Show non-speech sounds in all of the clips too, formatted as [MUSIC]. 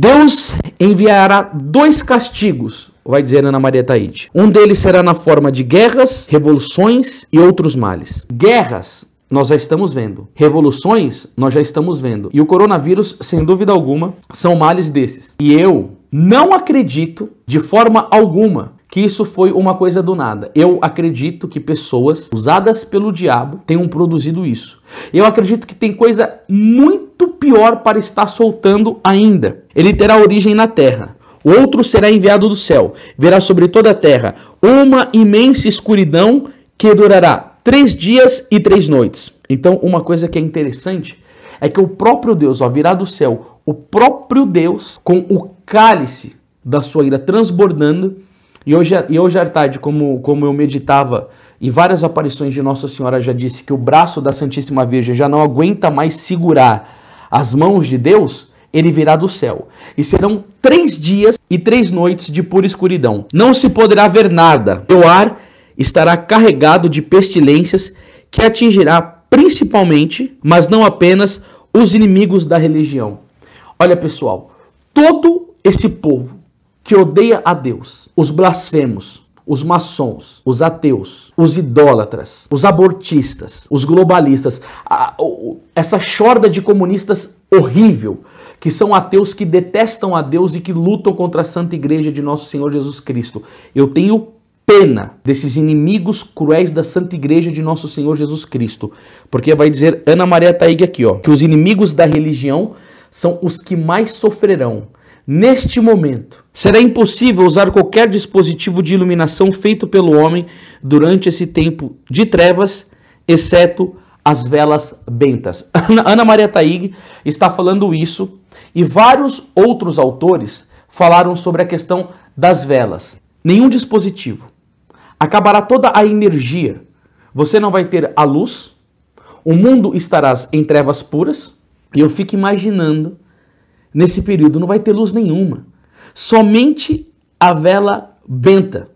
Deus enviará dois castigos, vai dizer Ana Maria Taide. Um deles será na forma de guerras, revoluções e outros males. Guerras nós já estamos vendo. Revoluções, nós já estamos vendo. E o coronavírus, sem dúvida alguma, são males desses. E eu não acredito de forma alguma que isso foi uma coisa do nada. Eu acredito que pessoas usadas pelo diabo tenham produzido isso. Eu acredito que tem coisa muito pior para estar soltando ainda. Ele terá origem na terra. Outro será enviado do céu. Verá sobre toda a terra uma imensa escuridão que durará três dias e três noites. Então, uma coisa que é interessante é que o próprio Deus, ao virar do céu, o próprio Deus, com o cálice da sua ira transbordando, e hoje, e hoje à tarde, como, como eu meditava e várias aparições de Nossa Senhora já disse que o braço da Santíssima Virgem já não aguenta mais segurar as mãos de Deus, ele virá do céu. E serão três dias e três noites de pura escuridão. Não se poderá ver nada. O ar estará carregado de pestilências que atingirá principalmente, mas não apenas, os inimigos da religião. Olha, pessoal, todo esse povo que odeia a Deus, os blasfemos, os maçons, os ateus, os idólatras, os abortistas, os globalistas, a, a, essa chorda de comunistas horrível, que são ateus que detestam a Deus e que lutam contra a Santa Igreja de Nosso Senhor Jesus Cristo. Eu tenho pena desses inimigos cruéis da Santa Igreja de Nosso Senhor Jesus Cristo, porque vai dizer Ana Maria Taiga aqui, ó, que os inimigos da religião são os que mais sofrerão neste momento. Será impossível usar qualquer dispositivo de iluminação feito pelo homem durante esse tempo de trevas, exceto as velas bentas. [LAUGHS] Ana Maria Taig está falando isso e vários outros autores falaram sobre a questão das velas. Nenhum dispositivo. Acabará toda a energia. Você não vai ter a luz, o mundo estará em trevas puras, e eu fico imaginando nesse período, não vai ter luz nenhuma. Somente a vela benta.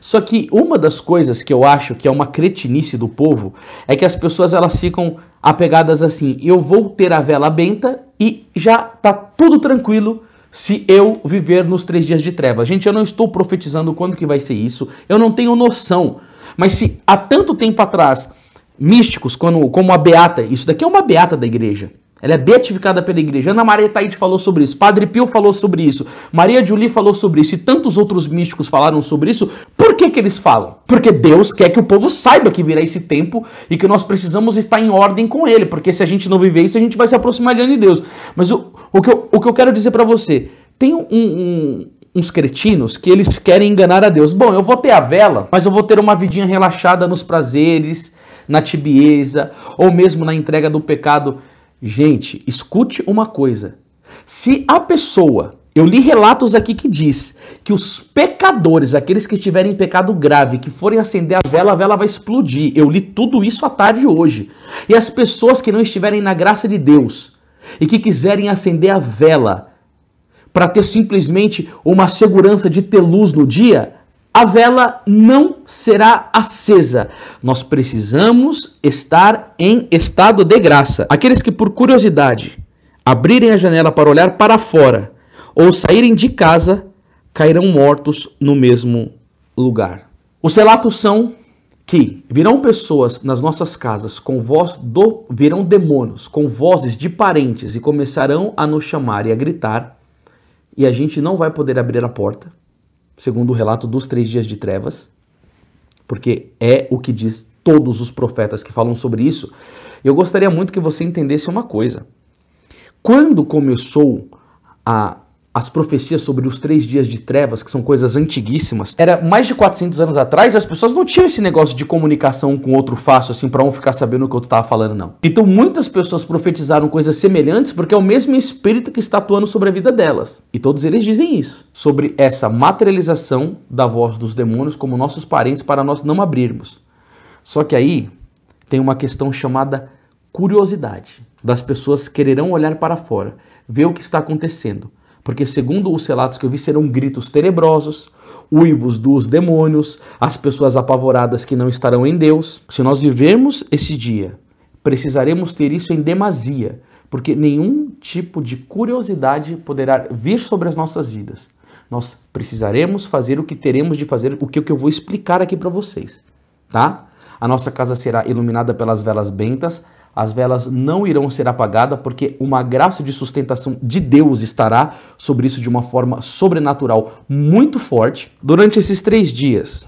Só que uma das coisas que eu acho que é uma cretinice do povo é que as pessoas elas ficam apegadas assim: eu vou ter a vela benta e já tá tudo tranquilo se eu viver nos três dias de treva. Gente, eu não estou profetizando quando que vai ser isso, eu não tenho noção. Mas se há tanto tempo atrás místicos, como a beata, isso daqui é uma beata da igreja. Ela é beatificada pela igreja. Ana Maria Taide falou sobre isso, Padre Pio falou sobre isso, Maria Julie falou sobre isso e tantos outros místicos falaram sobre isso. Por que, que eles falam? Porque Deus quer que o povo saiba que virá esse tempo e que nós precisamos estar em ordem com ele, porque se a gente não viver isso, a gente vai se aproximar de Deus. Mas o, o, que, eu, o que eu quero dizer para você, tem um, um uns cretinos que eles querem enganar a Deus. Bom, eu vou ter a vela, mas eu vou ter uma vidinha relaxada nos prazeres, na tibieza, ou mesmo na entrega do pecado Gente, escute uma coisa. Se a pessoa, eu li relatos aqui que diz que os pecadores, aqueles que estiverem em pecado grave, que forem acender a vela, a vela vai explodir. Eu li tudo isso à tarde hoje. E as pessoas que não estiverem na graça de Deus e que quiserem acender a vela para ter simplesmente uma segurança de ter luz no dia, a vela não será acesa. Nós precisamos estar em estado de graça. Aqueles que, por curiosidade, abrirem a janela para olhar para fora ou saírem de casa, cairão mortos no mesmo lugar. Os relatos são que virão pessoas nas nossas casas com voz do virão demônios com vozes de parentes e começarão a nos chamar e a gritar e a gente não vai poder abrir a porta segundo o relato dos três dias de trevas, porque é o que diz todos os profetas que falam sobre isso. Eu gostaria muito que você entendesse uma coisa. Quando começou a as profecias sobre os três dias de trevas, que são coisas antiguíssimas, era mais de 400 anos atrás, as pessoas não tinham esse negócio de comunicação com outro fácil, assim, para um ficar sabendo o que o outro tava falando, não. Então muitas pessoas profetizaram coisas semelhantes porque é o mesmo espírito que está atuando sobre a vida delas. E todos eles dizem isso, sobre essa materialização da voz dos demônios como nossos parentes para nós não abrirmos. Só que aí tem uma questão chamada curiosidade, das pessoas quererão olhar para fora, ver o que está acontecendo porque, segundo os relatos que eu vi, serão gritos tenebrosos, uivos dos demônios, as pessoas apavoradas que não estarão em Deus. Se nós vivermos esse dia, precisaremos ter isso em demasia, porque nenhum tipo de curiosidade poderá vir sobre as nossas vidas. Nós precisaremos fazer o que teremos de fazer, o que eu vou explicar aqui para vocês, tá? A nossa casa será iluminada pelas velas bentas, as velas não irão ser apagadas, porque uma graça de sustentação de Deus estará sobre isso de uma forma sobrenatural muito forte. Durante esses três dias,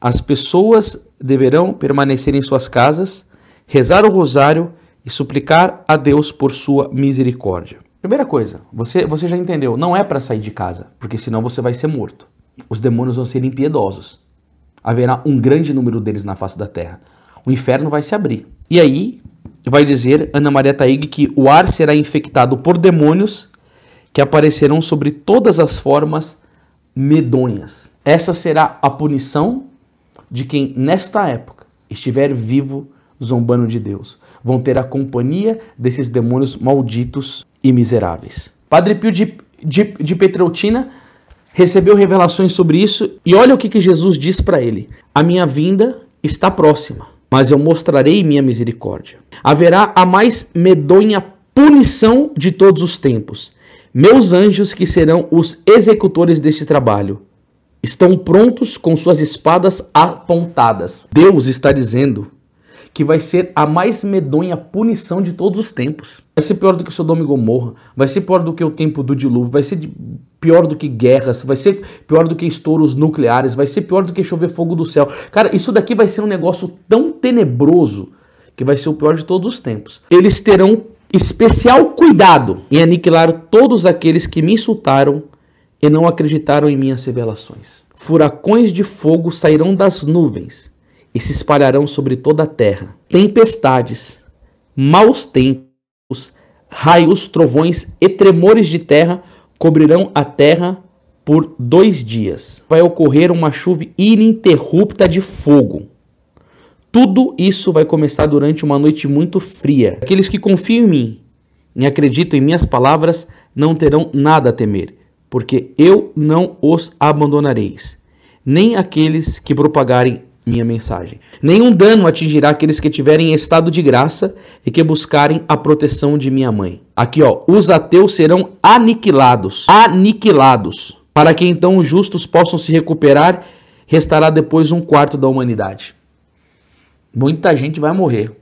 as pessoas deverão permanecer em suas casas, rezar o rosário e suplicar a Deus por sua misericórdia. Primeira coisa, você, você já entendeu, não é para sair de casa, porque senão você vai ser morto. Os demônios vão ser impiedosos. Haverá um grande número deles na face da terra. O inferno vai se abrir. E aí, vai dizer Ana Maria Taig que o ar será infectado por demônios que aparecerão sobre todas as formas medonhas. Essa será a punição de quem nesta época estiver vivo zombando de Deus. Vão ter a companhia desses demônios malditos e miseráveis. Padre Pio de, de, de recebeu revelações sobre isso e olha o que, que Jesus diz para ele: A minha vinda está próxima mas eu mostrarei minha misericórdia. Haverá a mais medonha punição de todos os tempos. Meus anjos, que serão os executores deste trabalho, estão prontos com suas espadas apontadas. Deus está dizendo que vai ser a mais medonha punição de todos os tempos. Vai ser pior do que Sodoma e Gomorra, vai ser pior do que o tempo do dilúvio, vai ser pior do que guerras, vai ser pior do que estouros nucleares, vai ser pior do que chover fogo do céu. Cara, isso daqui vai ser um negócio tão tenebroso que vai ser o pior de todos os tempos. Eles terão especial cuidado em aniquilar todos aqueles que me insultaram e não acreditaram em minhas revelações. Furacões de fogo sairão das nuvens e se espalharão sobre toda a terra. Tempestades, maus tempos, raios, trovões e tremores de terra cobrirão a terra por dois dias. Vai ocorrer uma chuva ininterrupta de fogo. Tudo isso vai começar durante uma noite muito fria. Aqueles que confiam em mim e acreditam em minhas palavras não terão nada a temer, porque eu não os abandonareis, nem aqueles que propagarem minha mensagem. Nenhum dano atingirá aqueles que tiverem estado de graça e que buscarem a proteção de minha mãe. Aqui, ó, os ateus serão aniquilados, aniquilados, para que então os justos possam se recuperar, restará depois um quarto da humanidade. Muita gente vai morrer.